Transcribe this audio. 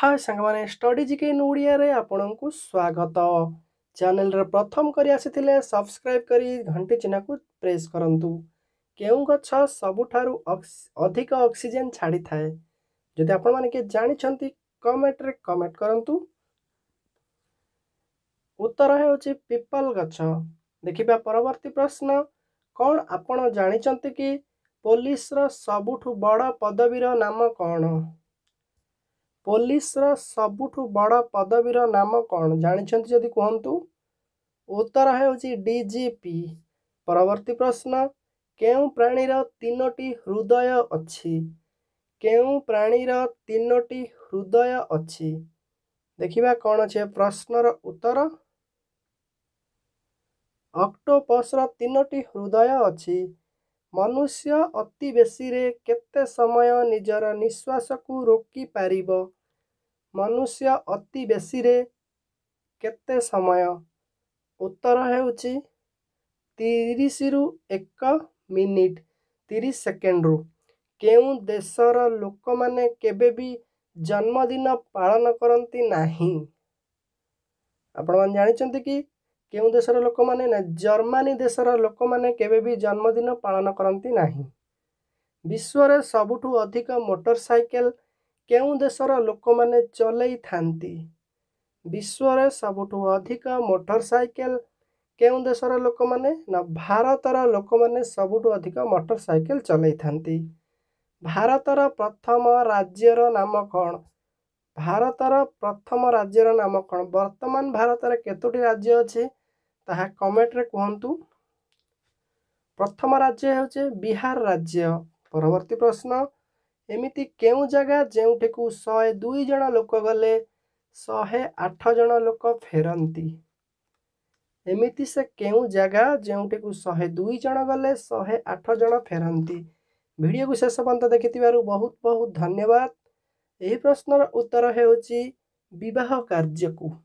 हाय सांग मैंने स्टडी जिके इन ओडिया स्वागत चेल प्रथम कर सब्सक्राइब कर घंटी चिन्ह को प्रेस करंतु करूँ के सबुठ अधिक अक्सीजेन छाड़ी थाए जदि आप जानते कमेट्रे कमेंट करूँ उत्तर होपल गच्छ देखा परवर्ती प्रश्न कौन आपण जानते कि पुलिस सबुठ बड़ पदवीर नाम कौन ପୋଲିସର ସବୁଠୁ ବଡ଼ ପଦବୀର ନାମ କ'ଣ ଜାଣିଛନ୍ତି ଯଦି କୁହନ୍ତୁ ଉତ୍ତର ହେଉଛି ଡି ଜି ପି ପରବର୍ତ୍ତୀ ପ୍ରଶ୍ନ କେଉଁ ପ୍ରାଣୀର ତିନୋଟି ହୃଦୟ ଅଛି କେଉଁ ପ୍ରାଣୀର ତିନୋଟି ହୃଦୟ ଅଛି ଦେଖିବା କ'ଣ ଅଛି ପ୍ରଶ୍ନର ଉତ୍ତର ଅକ୍ଟୋପସ୍ର ତିନୋଟି ହୃଦୟ ଅଛି ମନୁଷ୍ୟ ଅତି ବେଶୀରେ କେତେ ସମୟ ନିଜର ନିଶ୍ୱାସକୁ ରୋକିପାରିବ ମନୁଷ୍ୟ ଅତି ବେଶୀରେ କେତେ ସମୟ ଉତ୍ତର ହେଉଛି ତିରିଶରୁ ଏକ ମିନିଟ୍ ତିରିଶ ସେକେଣ୍ଡରୁ କେଉଁ ଦେଶର ଲୋକମାନେ କେବେ ବି ଜନ୍ମଦିନ ପାଳନ କରନ୍ତି ନାହିଁ ଆପଣମାନେ ଜାଣିଛନ୍ତି କି କେଉଁ ଦେଶର ଲୋକମାନେ ନା ଜର୍ମାନୀ ଦେଶର ଲୋକମାନେ କେବେ ବି ଜନ୍ମଦିନ ପାଳନ କରନ୍ତି ନାହିଁ ବିଶ୍ୱରେ ସବୁଠୁ ଅଧିକ ମୋଟର ସାଇକେଲ କେଉଁ ଦେଶର ଲୋକମାନେ ଚଲେଇଥାନ୍ତି ବିଶ୍ୱରେ ସବୁଠୁ ଅଧିକ ମୋଟର ସାଇକେଲ କେଉଁ ଦେଶର ଲୋକମାନେ ନା ଭାରତର ଲୋକମାନେ ସବୁଠୁ ଅଧିକ ମୋଟର ସାଇକେଲ ଚଲେଇଥାନ୍ତି ଭାରତର ପ୍ରଥମ ରାଜ୍ୟର ନାମ କ'ଣ ଭାରତର ପ୍ରଥମ ରାଜ୍ୟର ନାମ କ'ଣ ବର୍ତ୍ତମାନ ଭାରତରେ କେତୋଟି ରାଜ୍ୟ ଅଛି ତାହା କମେଣ୍ଟରେ କୁହନ୍ତୁ ପ୍ରଥମ ରାଜ୍ୟ ହେଉଛି ବିହାର ରାଜ୍ୟ ପରବର୍ତ୍ତୀ ପ୍ରଶ୍ନ एमती के जोठे को शहे दुईज लोक गले शहे आठ जन लोक फेरती एमती से क्यों जगह जोठे को शहे दुईज गले शहे आठ जन फेरती भिड को शेष पर्यत देखि बहुत बहुत धन्यवाद यही प्रश्नर उत्तर होवाह कार्यकू